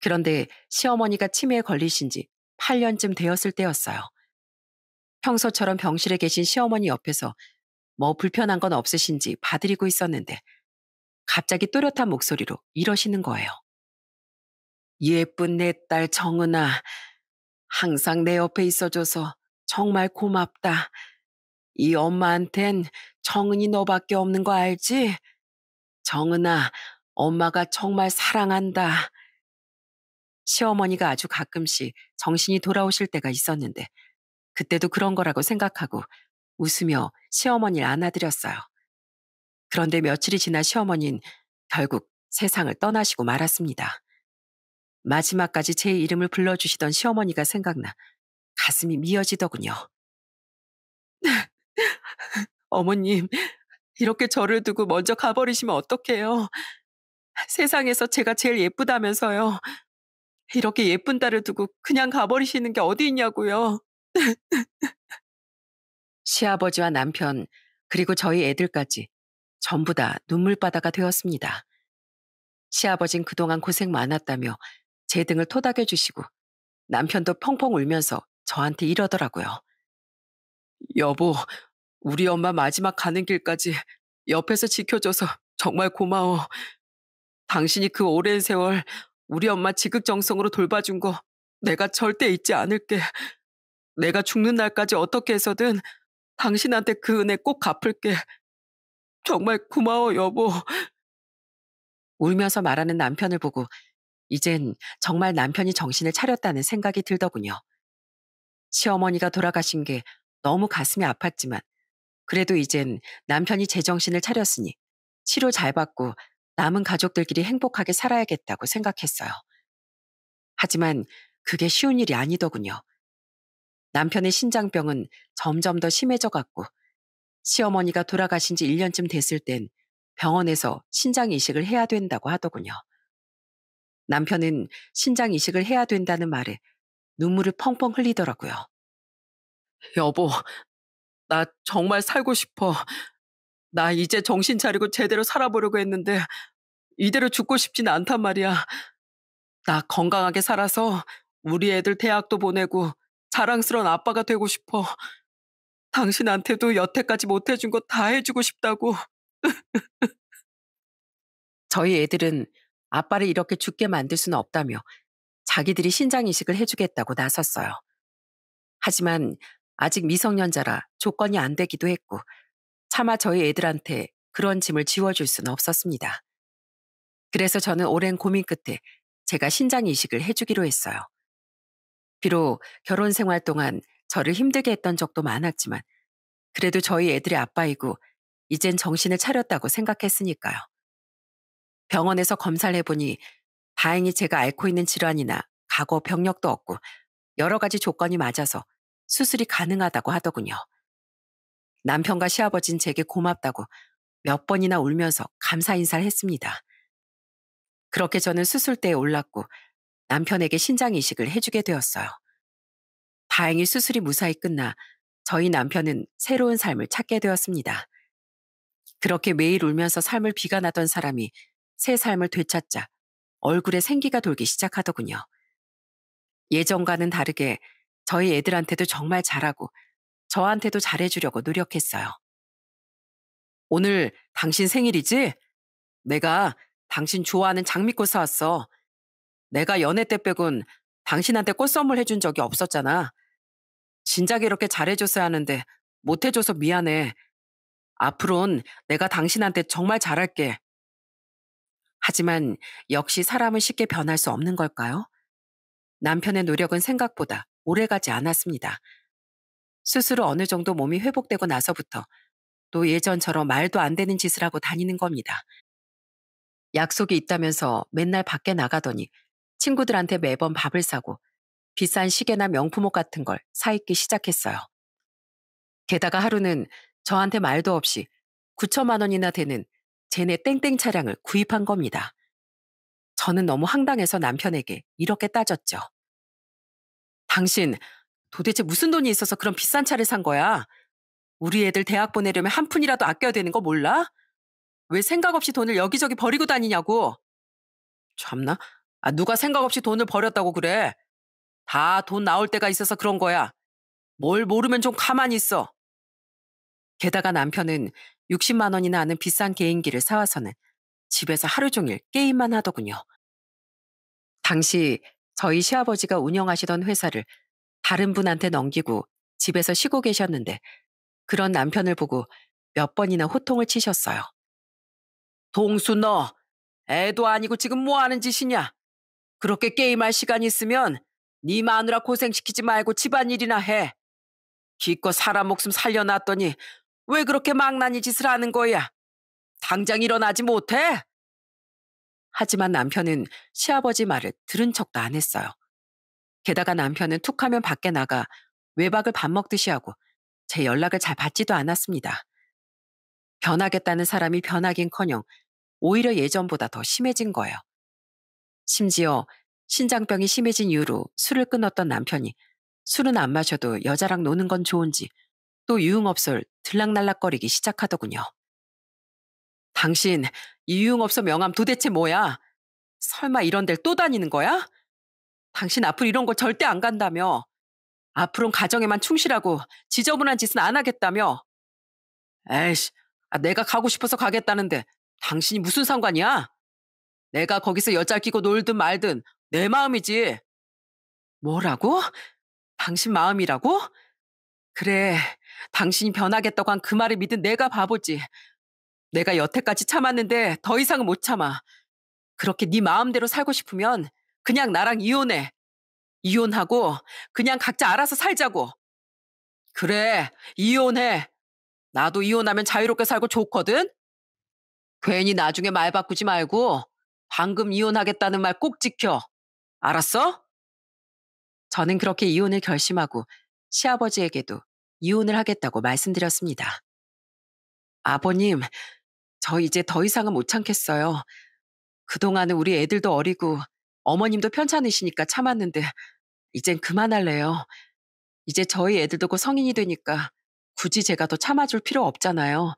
그런데 시어머니가 치매에 걸리신 지 8년쯤 되었을 때였어요. 평소처럼 병실에 계신 시어머니 옆에서 뭐 불편한 건 없으신지 봐드리고 있었는데 갑자기 또렷한 목소리로 이러시는 거예요. 예쁜 내 딸 정은아, 항상 내 옆에 있어줘서 정말 고맙다. 이 엄마한텐 정은이 너밖에 없는 거 알지? 정은아, 엄마가 정말 사랑한다. 시어머니가 아주 가끔씩 정신이 돌아오실 때가 있었는데 그때도 그런 거라고 생각하고 웃으며 시어머니를 안아드렸어요. 그런데 며칠이 지나 시어머니는 결국 세상을 떠나시고 말았습니다. 마지막까지 제 이름을 불러주시던 시어머니가 생각나 가슴이 미어지더군요. 어머님, 이렇게 저를 두고 먼저 가버리시면 어떡해요? 세상에서 제가 제일 예쁘다면서요. 이렇게 예쁜 딸을 두고 그냥 가버리시는 게 어디 있냐고요. 시아버지와 남편, 그리고 저희 애들까지 전부 다 눈물바다가 되었습니다. 시아버진 그동안 고생 많았다며 제 등을 토닥여 주시고 남편도 펑펑 울면서 저한테 이러더라고요. 여보, 우리 엄마 마지막 가는 길까지 옆에서 지켜줘서 정말 고마워. 당신이 그 오랜 세월 우리 엄마 지극정성으로 돌봐준 거 내가 절대 잊지 않을게. 내가 죽는 날까지 어떻게 해서든 당신한테 그 은혜 꼭 갚을게. 정말 고마워, 여보. 울면서 말하는 남편을 보고 이젠 정말 남편이 정신을 차렸다는 생각이 들더군요. 시어머니가 돌아가신 게 너무 가슴이 아팠지만 그래도 이젠 남편이 제정신을 차렸으니 치료 잘 받고 남은 가족들끼리 행복하게 살아야겠다고 생각했어요. 하지만 그게 쉬운 일이 아니더군요. 남편의 신장병은 점점 더 심해져 갔고 시어머니가 돌아가신 지 1년쯤 됐을 땐 병원에서 신장 이식을 해야 된다고 하더군요. 남편은 신장 이식을 해야 된다는 말에 눈물을 펑펑 흘리더라고요. 여보, 나 정말 살고 싶어. 나 이제 정신 차리고 제대로 살아보려고 했는데 이대로 죽고 싶진 않단 말이야. 나 건강하게 살아서 우리 애들 대학도 보내고 자랑스러운 아빠가 되고 싶어. 당신한테도 여태까지 못해준 거 다 해주고 싶다고. 저희 애들은 아빠를 이렇게 죽게 만들 수는 없다며 자기들이 신장 이식을 해주겠다고 나섰어요. 하지만 아직 미성년자라 조건이 안 되기도 했고 차마 저희 애들한테 그런 짐을 지워줄 수는 없었습니다. 그래서 저는 오랜 고민 끝에 제가 신장 이식을 해주기로 했어요. 비록 결혼 생활 동안 저를 힘들게 했던 적도 많았지만 그래도 저희 애들의 아빠이고 이젠 정신을 차렸다고 생각했으니까요. 병원에서 검사를 해보니 다행히 제가 앓고 있는 질환이나 과거 병력도 없고 여러 가지 조건이 맞아서 수술이 가능하다고 하더군요. 남편과 시아버진 제게 고맙다고 몇 번이나 울면서 감사 인사를 했습니다. 그렇게 저는 수술대에 올랐고 남편에게 신장 이식을 해주게 되었어요. 다행히 수술이 무사히 끝나 저희 남편은 새로운 삶을 찾게 되었습니다. 그렇게 매일 울면서 삶을 비관하던 사람이 새 삶을 되찾자 얼굴에 생기가 돌기 시작하더군요. 예전과는 다르게 저희 애들한테도 정말 잘하고 저한테도 잘해주려고 노력했어요. 오늘 당신 생일이지? 내가 당신 좋아하는 장미꽃 사왔어. 내가 연애 때 빼곤 당신한테 꽃 선물해준 적이 없었잖아. 진작 이렇게 잘해줬어야 하는데 못해줘서 미안해. 앞으론 내가 당신한테 정말 잘할게. 하지만 역시 사람은 쉽게 변할 수 없는 걸까요? 남편의 노력은 생각보다 오래가지 않았습니다. 스스로 어느 정도 몸이 회복되고 나서부터 또 예전처럼 말도 안 되는 짓을 하고 다니는 겁니다. 약속이 있다면서 맨날 밖에 나가더니 친구들한테 매번 밥을 사고 비싼 시계나 명품옷 같은 걸 사입기 시작했어요. 게다가 하루는 저한테 말도 없이 9천만 원이나 되는 제네 땡땡 차량을 구입한 겁니다. 저는 너무 황당해서 남편에게 이렇게 따졌죠. 당신 도대체 무슨 돈이 있어서 그런 비싼 차를 산 거야? 우리 애들 대학 보내려면 한 푼이라도 아껴야 되는 거 몰라? 왜 생각 없이 돈을 여기저기 버리고 다니냐고. 참나, 아, 누가 생각 없이 돈을 버렸다고 그래. 다돈 나올 때가 있어서 그런 거야. 뭘 모르면 좀 가만히 있어. 게다가 남편은 60만 원이나 하는 비싼 개인기를 사와서는 집에서 하루 종일 게임만 하더군요. 당시 저희 시아버지가 운영하시던 회사를 다른 분한테 넘기고 집에서 쉬고 계셨는데 그런 남편을 보고 몇 번이나 호통을 치셨어요. 동수 너 애도 아니고 지금 뭐 하는 짓이냐? 그렇게 게임할 시간 있으면 네 마누라 고생시키지 말고 집안일이나 해. 기껏 사람 목숨 살려놨더니 왜 그렇게 망나니 짓을 하는 거야? 당장 일어나지 못해? 하지만 남편은 시아버지 말을 들은 척도 안 했어요. 게다가 남편은 툭 하면 밖에 나가 외박을 밥 먹듯이 하고 제 연락을 잘 받지도 않았습니다. 변하겠다는 사람이 변하긴커녕 오히려 예전보다 더 심해진 거예요. 심지어 신장병이 심해진 이후로 술을 끊었던 남편이 술은 안 마셔도 여자랑 노는 건 좋은지 또 유흥업소를 들락날락거리기 시작하더군요. 당신 이 유흥업소 명함 도대체 뭐야? 설마 이런 데를 또 다니는 거야? 당신 앞으로 이런 거 절대 안 간다며. 앞으론 가정에만 충실하고 지저분한 짓은 안 하겠다며. 에이씨, 아, 내가 가고 싶어서 가겠다는데 당신이 무슨 상관이야? 내가 거기서 여자 끼고 놀든 말든 내 마음이지. 뭐라고? 당신 마음이라고? 그래, 당신이 변하겠다고 한 그 말을 믿은 내가 바보지. 내가 여태까지 참았는데 더 이상은 못 참아. 그렇게 네 마음대로 살고 싶으면 그냥 나랑 이혼해. 이혼하고 그냥 각자 알아서 살자고. 그래, 이혼해. 나도 이혼하면 자유롭게 살고 좋거든? 괜히 나중에 말 바꾸지 말고 방금 이혼하겠다는 말 꼭 지켜. 알았어? 저는 그렇게 이혼을 결심하고 시아버지에게도 이혼을 하겠다고 말씀드렸습니다. 아버님, 저 이제 더 이상은 못 참겠어요. 그동안은 우리 애들도 어리고 어머님도 편찮으시니까 참았는데 이젠 그만할래요. 이제 저희 애들도 곧 성인이 되니까 굳이 제가 더 참아줄 필요 없잖아요.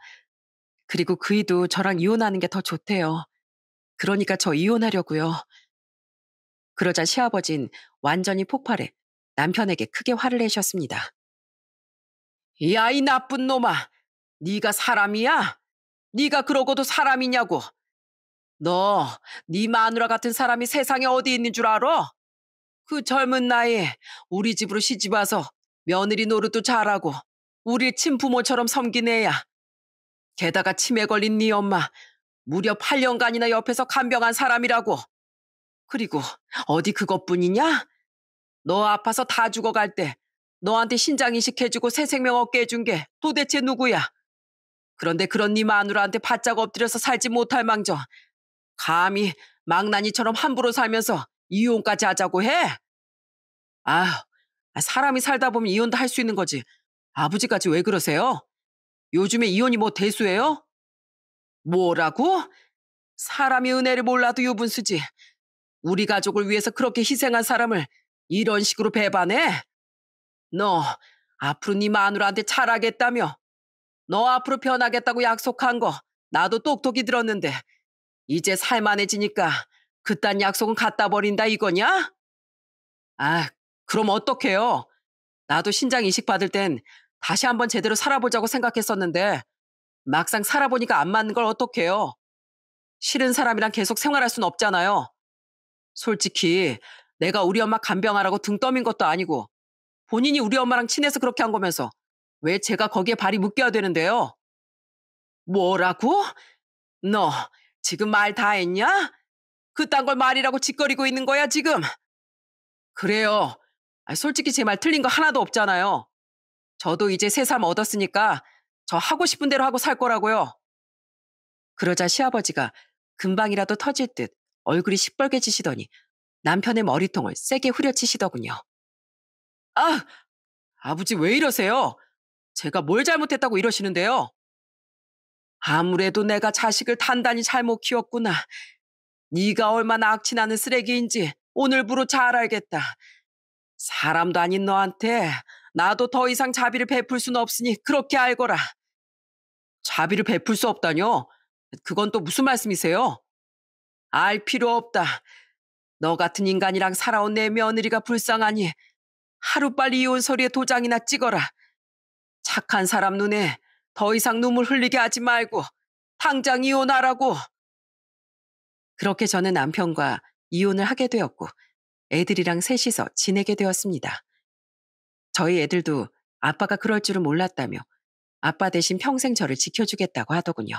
그리고 그이도 저랑 이혼하는 게 더 좋대요. 그러니까 저 이혼하려고요. 그러자 시아버진 완전히 폭발해 남편에게 크게 화를 내셨습니다. 야이 나쁜 놈아, 네가 사람이야? 네가 그러고도 사람이냐고? 너네 마누라 같은 사람이 세상에 어디 있는 줄 알아? 그 젊은 나이에 우리 집으로 시집 와서 며느리 노릇도 잘하고 우리 친부모처럼 섬긴 애야. 게다가 치매 걸린 네 엄마 무려 8년간이나 옆에서 간병한 사람이라고. 그리고 어디 그것뿐이냐? 너 아파서 다 죽어갈 때 너한테 신장 이식해주고 새 생명 얻게 해준 게 도대체 누구야? 그런데 그런 네 마누라한테 바짝 엎드려서 살지 못할 망정. 감히 망나니처럼 함부로 살면서 이혼까지 하자고 해? 아, 휴 사람이 살다 보면 이혼도 할 수 있는 거지. 아버지까지 왜 그러세요? 요즘에 이혼이 뭐 대수예요? 뭐라고? 사람이 은혜를 몰라도 유분수지. 우리 가족을 위해서 그렇게 희생한 사람을 이런 식으로 배반해? 너 앞으로 네 마누라한테 잘하겠다며 너 앞으로 변하겠다고 약속한 거 나도 똑똑히 들었는데 이제 살만해지니까 그딴 약속은 갖다 버린다 이거냐? 아 그럼 어떡해요? 나도 신장 이식 받을 땐 다시 한번 제대로 살아보자고 생각했었는데 막상 살아보니까 안 맞는 걸 어떡해요? 싫은 사람이랑 계속 생활할 순 없잖아요. 솔직히 내가 우리 엄마 간병하라고 등 떠민 것도 아니고 본인이 우리 엄마랑 친해서 그렇게 한 거면서 왜 제가 거기에 발이 묶여야 되는데요? 뭐라고? 너 지금 말 다 했냐? 그딴 걸 말이라고 짓거리고 있는 거야 지금? 그래요. 솔직히 제 말 틀린 거 하나도 없잖아요. 저도 이제 새삼 얻었으니까 저 하고 싶은 대로 하고 살 거라고요. 그러자 시아버지가 금방이라도 터질 듯 얼굴이 시뻘개지시더니 남편의 머리통을 세게 후려치시더군요. 아! 아버지 왜 이러세요? 제가 뭘 잘못했다고 이러시는데요? 아무래도 내가 자식을 단단히 잘못 키웠구나. 네가 얼마나 악취나는 쓰레기인지 오늘부로 잘 알겠다. 사람도 아닌 너한테 나도 더 이상 자비를 베풀 수는 없으니 그렇게 알거라. 자비를 베풀 수 없다뇨? 그건 또 무슨 말씀이세요? 알 필요 없다. 너 같은 인간이랑 살아온 내 며느리가 불쌍하니 하루빨리 이혼 서류에 도장이나 찍어라. 착한 사람 눈에 더 이상 눈물 흘리게 하지 말고 당장 이혼하라고. 그렇게 저는 남편과 이혼을 하게 되었고 애들이랑 셋이서 지내게 되었습니다. 저희 애들도 아빠가 그럴 줄은 몰랐다며 아빠 대신 평생 저를 지켜주겠다고 하더군요.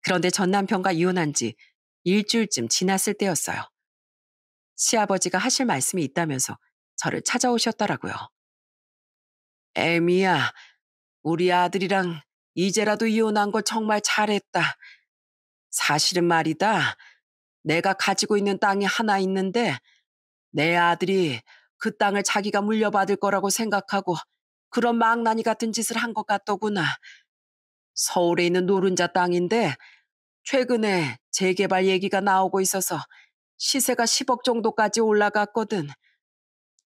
그런데 전 남편과 이혼한 지 일주일쯤 지났을 때였어요. 시아버지가 하실 말씀이 있다면서 저를 찾아오셨더라고요. 에미야, 우리 아들이랑 이제라도 이혼한 거 정말 잘했다. 사실은 말이다. 내가 가지고 있는 땅이 하나 있는데 내 아들이 그 땅을 자기가 물려받을 거라고 생각하고 그런 망나니 같은 짓을 한 것 같더구나. 서울에 있는 노른자 땅인데 최근에 재개발 얘기가 나오고 있어서 시세가 10억 정도까지 올라갔거든.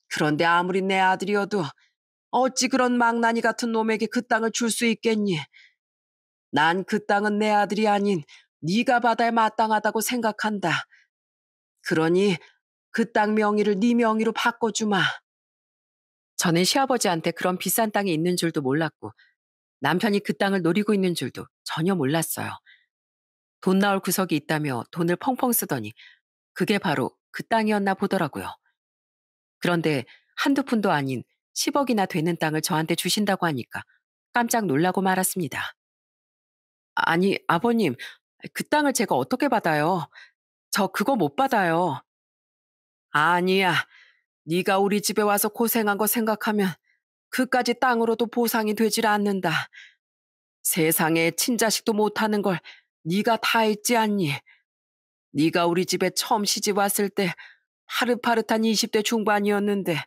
그런데 아무리 내 아들이어도 어찌 그런 망나니 같은 놈에게 그 땅을 줄 수 있겠니? 난 그 땅은 내 아들이 아닌 네가 받아야 마땅하다고 생각한다. 그러니 그 땅 명의를 네 명의로 바꿔주마. 저는 시아버지한테 그런 비싼 땅이 있는 줄도 몰랐고 남편이 그 땅을 노리고 있는 줄도 전혀 몰랐어요. 돈 나올 구석이 있다며 돈을 펑펑 쓰더니 그게 바로 그 땅이었나 보더라고요. 그런데 한두 푼도 아닌 10억이나 되는 땅을 저한테 주신다고 하니까 깜짝 놀라고 말았습니다. 아니, 아버님, 그 땅을 제가 어떻게 받아요? 저 그거 못 받아요. 아니야. 네가 우리 집에 와서 고생한 거 생각하면 그까지 땅으로도 보상이 되질 않는다. 세상에 친자식도 못하는 걸 네가 다했지 않니? 네가 우리 집에 처음 시집 왔을 때 파릇파릇한 20대 중반이었는데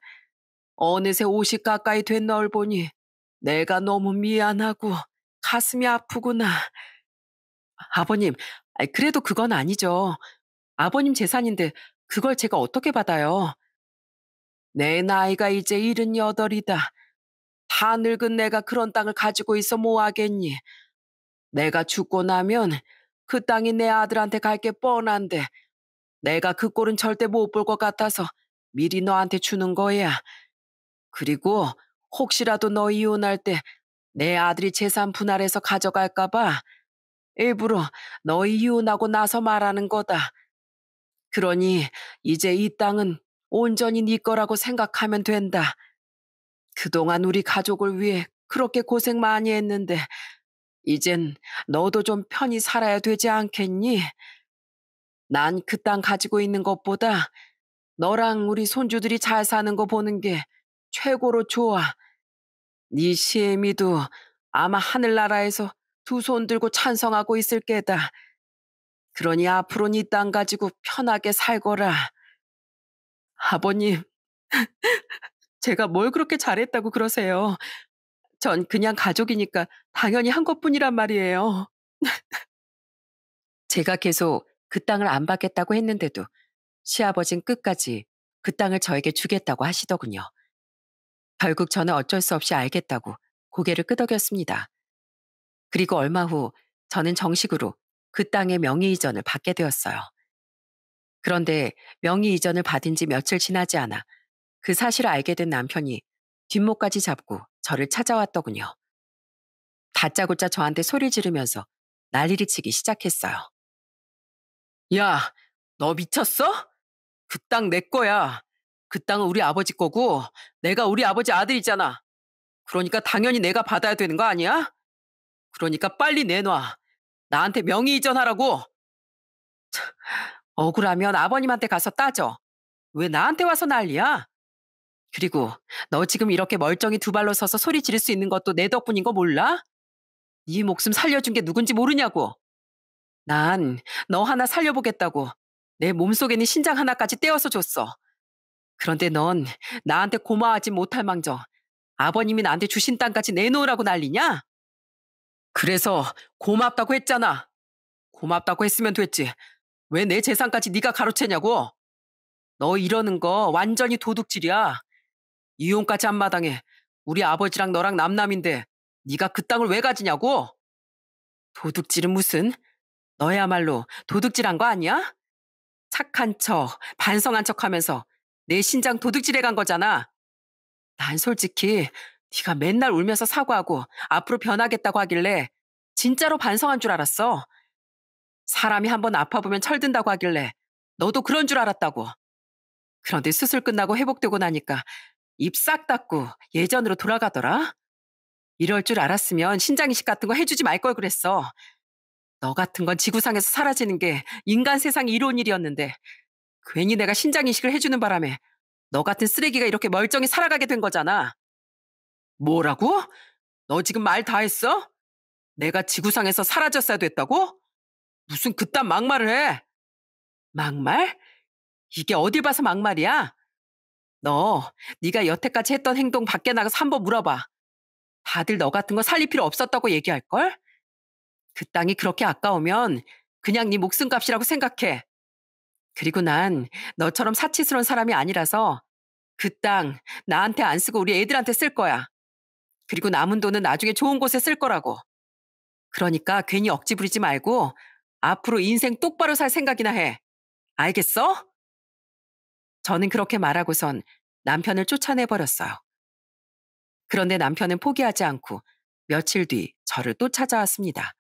어느새 50 가까이 된 널 보니 내가 너무 미안하고 가슴이 아프구나. 아버님, 그래도 그건 아니죠. 아버님 재산인데 그걸 제가 어떻게 받아요? 내 나이가 이제 78이다. 다 늙은 내가 그런 땅을 가지고 있어 뭐하겠니? 내가 죽고 나면 그 땅이 내 아들한테 갈 게 뻔한데 내가 그 꼴은 절대 못 볼 것 같아서 미리 너한테 주는 거야. 그리고 혹시라도 너 이혼할 때 내 아들이 재산 분할해서 가져갈까봐 일부러 너 이혼하고 나서 말하는 거다. 그러니 이제 이 땅은 온전히 네 거라고 생각하면 된다. 그동안 우리 가족을 위해 그렇게 고생 많이 했는데 이젠 너도 좀 편히 살아야 되지 않겠니? 난 그 땅 가지고 있는 것보다 너랑 우리 손주들이 잘 사는 거 보는 게 최고로 좋아. 네 시애미도 아마 하늘나라에서 두 손 들고 찬성하고 있을 게다. 그러니 앞으로 네 땅 가지고 편하게 살거라. 아버님, 제가 뭘 그렇게 잘했다고 그러세요. 전 그냥 가족이니까 당연히 한 것뿐이란 말이에요. 제가 계속 그 땅을 안 받겠다고 했는데도 시아버진 끝까지 그 땅을 저에게 주겠다고 하시더군요. 결국 저는 어쩔 수 없이 알겠다고 고개를 끄덕였습니다. 그리고 얼마 후 저는 정식으로 그 땅의 명의 이전을 받게 되었어요. 그런데 명의 이전을 받은 지 며칠 지나지 않아 그 사실을 알게 된 남편이 뒷목까지 잡고 저를 찾아왔더군요. 다짜고짜 저한테 소리 지르면서 난리를 치기 시작했어요. 야, 너 미쳤어? 그 땅 내 거야. 그 땅은 우리 아버지 거고 내가 우리 아버지 아들이잖아. 그러니까 당연히 내가 받아야 되는 거 아니야? 그러니까 빨리 내놔. 나한테 명의 이전하라고. 차, 억울하면 아버님한테 가서 따져. 왜 나한테 와서 난리야? 그리고 너 지금 이렇게 멀쩡히 두 발로 서서 소리 지를 수 있는 것도 내 덕분인 거 몰라? 네 목숨 살려준 게 누군지 모르냐고. 난 너 하나 살려보겠다고 내 몸속에는 신장 하나까지 떼어서 줬어. 그런데 넌 나한테 고마워하지 못할 망정 아버님이 나한테 주신 땅까지 내놓으라고 난리냐? 그래서 고맙다고 했잖아. 고맙다고 했으면 됐지. 왜 내 재산까지 네가 가로채냐고. 너 이러는 거 완전히 도둑질이야. 이혼까지 한 마당에 우리 아버지랑 너랑 남남인데 네가 그 땅을 왜 가지냐고? 도둑질은 무슨? 너야말로 도둑질한 거 아니야? 착한 척, 반성한 척 하면서 내 신장 도둑질해 간 거잖아. 난 솔직히 네가 맨날 울면서 사과하고 앞으로 변하겠다고 하길래 진짜로 반성한 줄 알았어. 사람이 한 번 아파보면 철든다고 하길래 너도 그런 줄 알았다고. 그런데 수술 끝나고 회복되고 나니까 입싹 닫고 예전으로 돌아가더라. 이럴 줄 알았으면 신장이식 같은 거 해주지 말 걸 그랬어. 너 같은 건 지구상에서 사라지는 게 인간 세상이 이로운 일이었는데 괜히 내가 신장이식을 해주는 바람에 너 같은 쓰레기가 이렇게 멀쩡히 살아가게 된 거잖아. 뭐라고? 너 지금 말 다 했어? 내가 지구상에서 사라졌어야 됐다고? 무슨 그딴 막말을 해? 막말? 이게 어딜 봐서 막말이야? 너 네가 여태까지 했던 행동 밖에 나가서 한번 물어봐. 다들 너 같은 거 살릴 필요 없었다고 얘기할걸? 그 땅이 그렇게 아까우면 그냥 네 목숨값이라고 생각해. 그리고 난 너처럼 사치스러운 사람이 아니라서 그 땅 나한테 안 쓰고 우리 애들한테 쓸 거야. 그리고 남은 돈은 나중에 좋은 곳에 쓸 거라고. 그러니까 괜히 억지 부리지 말고 앞으로 인생 똑바로 살 생각이나 해. 알겠어? 저는 그렇게 말하고선 남편을 쫓아내버렸어요. 그런데 남편은 포기하지 않고 며칠 뒤 저를 또 찾아왔습니다.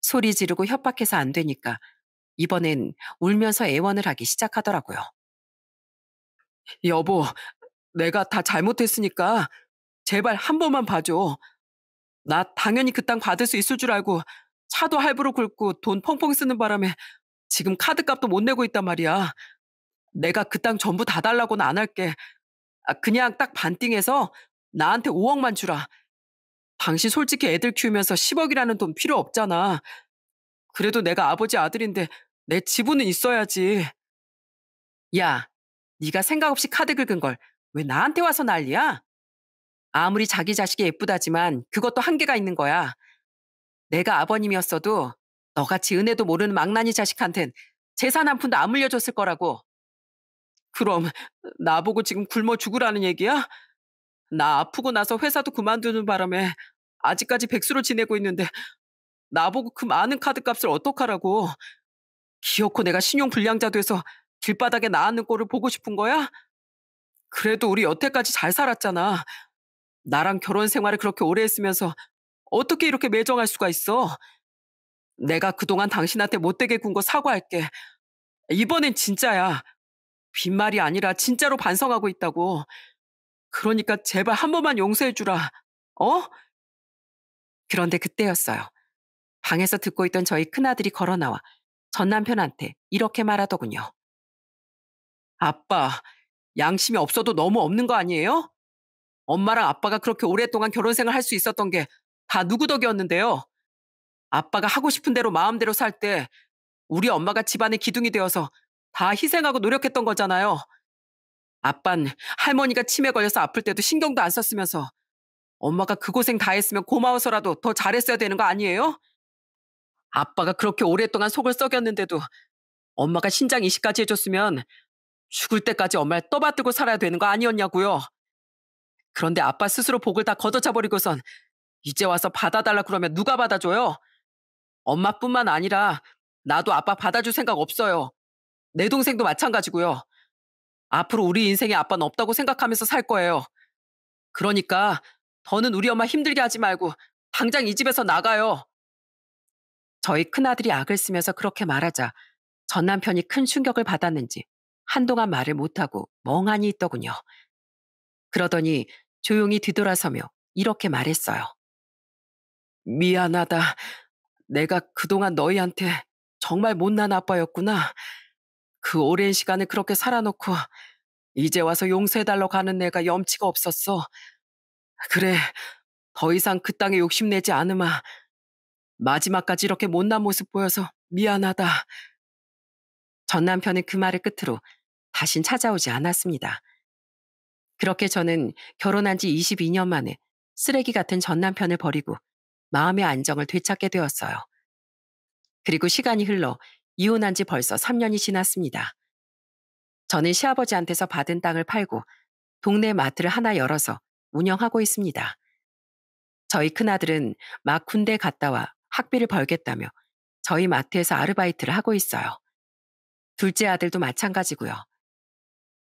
소리 지르고 협박해서 안 되니까 이번엔 울면서 애원을 하기 시작하더라고요. 여보, 내가 다 잘못했으니까 제발 한 번만 봐줘. 나 당연히 그 땅 받을 수 있을 줄 알고 차도 할부로 긁고 돈 펑펑 쓰는 바람에 지금 카드값도 못 내고 있단 말이야. 내가 그 땅 전부 다 달라고는 안 할게. 아, 그냥 딱 반띵해서 나한테 5억만 주라. 당신 솔직히 애들 키우면서 10억이라는 돈 필요 없잖아. 그래도 내가 아버지 아들인데 내 지분은 있어야지. 야, 네가 생각 없이 카드 긁은 걸 왜 나한테 와서 난리야? 아무리 자기 자식이 예쁘다지만 그것도 한계가 있는 거야. 내가 아버님이었어도 너같이 은혜도 모르는 망나니 자식한텐 재산 한 푼도 안 물려줬을 거라고. 그럼 나보고 지금 굶어 죽으라는 얘기야? 나 아프고 나서 회사도 그만두는 바람에 아직까지 백수로 지내고 있는데 나보고 그 많은 카드값을 어떡하라고. 기어코 내가 신용불량자 돼서 길바닥에 나앉는 꼴을 보고 싶은 거야? 그래도 우리 여태까지 잘 살았잖아. 나랑 결혼 생활을 그렇게 오래 했으면서 어떻게 이렇게 매정할 수가 있어? 내가 그동안 당신한테 못되게 군 거 사과할게. 이번엔 진짜야. 빈말이 아니라 진짜로 반성하고 있다고. 그러니까 제발 한 번만 용서해주라. 어? 그런데 그때였어요. 방에서 듣고 있던 저희 큰아들이 걸어 나와 전 남편한테 이렇게 말하더군요. 아빠, 양심이 없어도 너무 없는 거 아니에요? 엄마랑 아빠가 그렇게 오랫동안 결혼 생활 할 수 있었던 게 다 누구 덕이었는데요. 아빠가 하고 싶은 대로 마음대로 살 때 우리 엄마가 집안의 기둥이 되어서 다 희생하고 노력했던 거잖아요. 아빤 할머니가 치매 걸려서 아플 때도 신경도 안 썼으면서 엄마가 그 고생 다 했으면 고마워서라도 더 잘했어야 되는 거 아니에요? 아빠가 그렇게 오랫동안 속을 썩였는데도 엄마가 신장 이식까지 해줬으면 죽을 때까지 엄마를 떠받들고 살아야 되는 거 아니었냐고요. 그런데 아빠 스스로 복을 다 걷어차버리고선 이제 와서 받아달라 그러면 누가 받아줘요? 엄마뿐만 아니라 나도 아빠 받아줄 생각 없어요. 내 동생도 마찬가지고요. 앞으로 우리 인생에 아빠는 없다고 생각하면서 살 거예요. 그러니까 더는 우리 엄마 힘들게 하지 말고 당장 이 집에서 나가요. 저희 큰아들이 악을 쓰면서 그렇게 말하자 전 남편이 큰 충격을 받았는지 한동안 말을 못하고 멍하니 있더군요. 그러더니 조용히 뒤돌아서며 이렇게 말했어요. 미안하다. 내가 그동안 너희한테 정말 못난 아빠였구나. 그 오랜 시간을 그렇게 살아놓고 이제 와서 용서해달라고 가는 내가 염치가 없었어. 그래, 더 이상 그 땅에 욕심내지 않으마. 마지막까지 이렇게 못난 모습 보여서 미안하다. 전남편의그 말을 끝으로 다신 찾아오지 않았습니다. 그렇게 저는 결혼한 지 22년 만에 쓰레기 같은 전 남편을 버리고 마음의 안정을 되찾게 되었어요. 그리고 시간이 흘러 이혼한 지 벌써 3년이 지났습니다. 저는 시아버지한테서 받은 땅을 팔고 동네 마트를 하나 열어서 운영하고 있습니다. 저희 큰아들은 막 군대 갔다 와 학비를 벌겠다며 저희 마트에서 아르바이트를 하고 있어요. 둘째 아들도 마찬가지고요.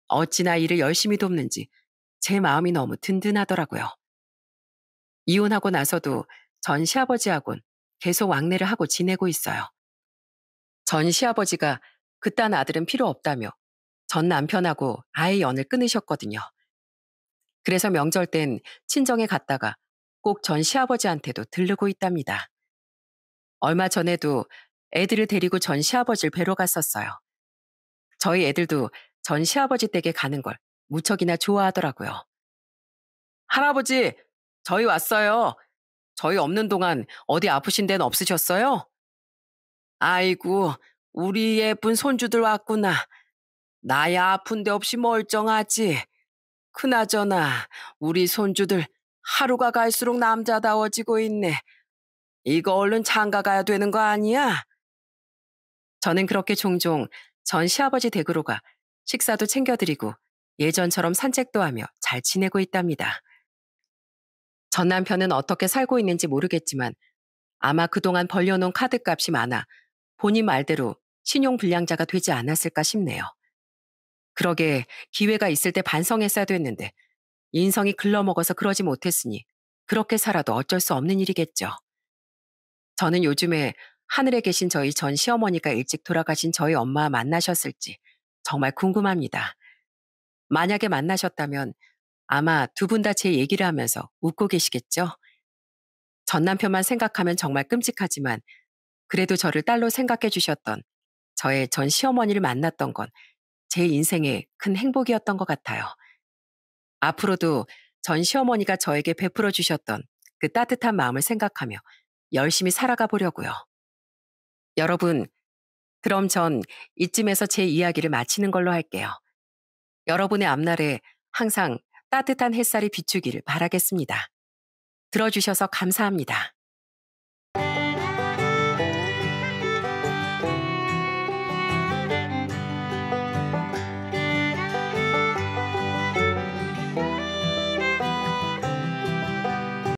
어찌나 일을 열심히 돕는지 제 마음이 너무 든든하더라고요. 이혼하고 나서도 전 시아버지하곤 계속 왕래를 하고 지내고 있어요. 전 시아버지가 그딴 아들은 필요 없다며 전 남편하고 아예 연을 끊으셨거든요. 그래서 명절 땐 친정에 갔다가 꼭 전 시아버지한테도 들르고 있답니다. 얼마 전에도 애들을 데리고 전 시아버지를 뵈러 갔었어요. 저희 애들도 전 시아버지 댁에 가는 걸 무척이나 좋아하더라고요. 할아버지, 저희 왔어요. 저희 없는 동안 어디 아프신 데는 없으셨어요? 아이고, 우리 예쁜 손주들 왔구나. 나야 아픈데 없이 멀쩡하지. 그나저나 우리 손주들 하루가 갈수록 남자다워지고 있네. 이거 얼른 장가 가야 되는 거 아니야? 저는 그렇게 종종 전 시아버지 댁으로가 식사도 챙겨드리고 예전처럼 산책도 하며 잘 지내고 있답니다. 전 남편은 어떻게 살고 있는지 모르겠지만 아마 그동안 벌려놓은 카드값이 많아 본인 말대로 신용 불량자가 되지 않았을까 싶네요. 그러게 기회가 있을 때 반성했어야 됐는데 인성이 글러먹어서 그러지 못했으니 그렇게 살아도 어쩔 수 없는 일이겠죠. 저는 요즘에 하늘에 계신 저희 전 시어머니가 일찍 돌아가신 저희 엄마 와 만나셨을지 정말 궁금합니다. 만약에 만나셨다면 아마 두 분 다 제 얘기를 하면서 웃고 계시겠죠? 전 남편만 생각하면 정말 끔찍하지만 그래도 저를 딸로 생각해 주셨던 저의 전 시어머니를 만났던 건 제 인생의 큰 행복이었던 것 같아요. 앞으로도 전 시어머니가 저에게 베풀어 주셨던 그 따뜻한 마음을 생각하며 열심히 살아가 보려고요. 여러분, 그럼 전 이쯤에서 제 이야기를 마치는 걸로 할게요. 여러분의 앞날에 항상 따뜻한 햇살이 비추기를 바라겠습니다. 들어주셔서 감사합니다.